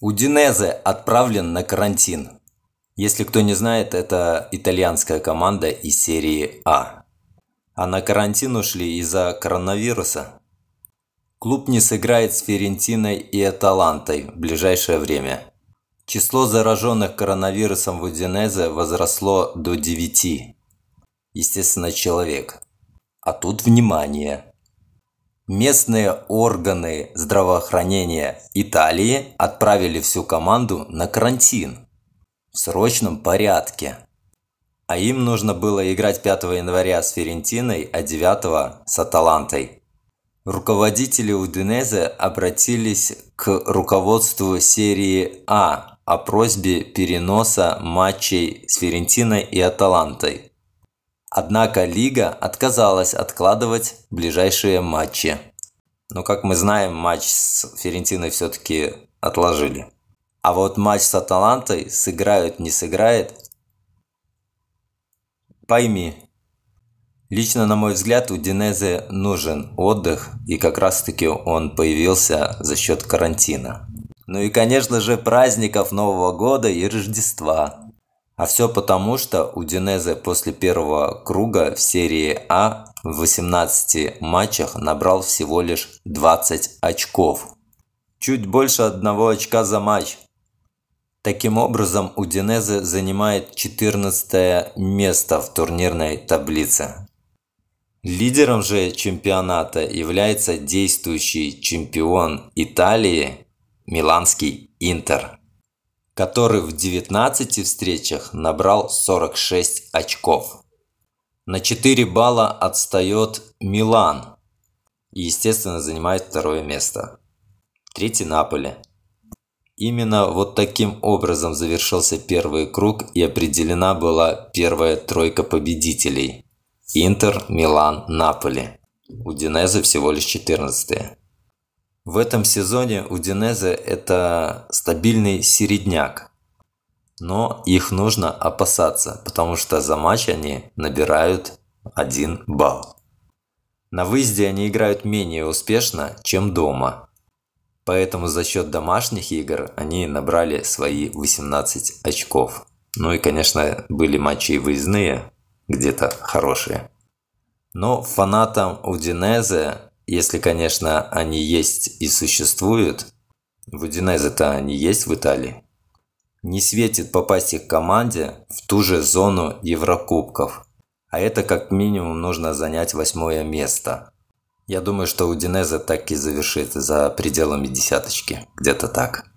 Удинезе отправлен на карантин. Если кто не знает, это итальянская команда из серии А. А на карантин ушли из-за коронавируса. Клуб не сыграет с Ферентиной и Аталантой в ближайшее время. Число зараженных коронавирусом в Удинезе возросло до 9. Естественно, человек. А тут внимание! Местные органы здравоохранения Италии отправили всю команду на карантин в срочном порядке. А им нужно было играть 5 января с Ферентиной, а 9 с Аталантой. Руководители Удинезе обратились к руководству серии А о просьбе переноса матчей с Ферентиной и Аталантой. Однако лига отказалась откладывать ближайшие матчи. Но, как мы знаем, матч с Ферентиной все-таки отложили. А вот матч с Аталантой сыграют, не сыграет, пойми. Лично, на мой взгляд, у Динезе нужен отдых, и как раз-таки он появился за счет карантина. Ну и, конечно же, праздников Нового года и Рождества – а все потому, что у Динезе после первого круга в серии А в 18 матчах набрал всего лишь 20 очков. Чуть больше одного очка за матч. Таким образом, Удинезе занимает 14 место в турнирной таблице. Лидером же чемпионата является действующий чемпион Италии Миланский Интер который в 19 встречах набрал 46 очков. На 4 балла отстает Милан и, естественно, занимает второе место. Третий Наполе. Именно вот таким образом завершился первый круг и определена была первая тройка победителей. Интер, Милан, Наполи. У Динеза всего лишь 14 в этом сезоне Удинезе это стабильный середняк. Но их нужно опасаться, потому что за матч они набирают 1 балл. На выезде они играют менее успешно, чем дома. Поэтому за счет домашних игр они набрали свои 18 очков. Ну и, конечно, были матчи выездные, где-то хорошие. Но фанатам Удинезе если, конечно, они есть и существуют, в Удинезе-то они есть в Италии. Не светит попасть их команде в ту же зону Еврокубков. А это как минимум нужно занять восьмое место. Я думаю, что Удинеза так и завершит за пределами десяточки. Где-то так.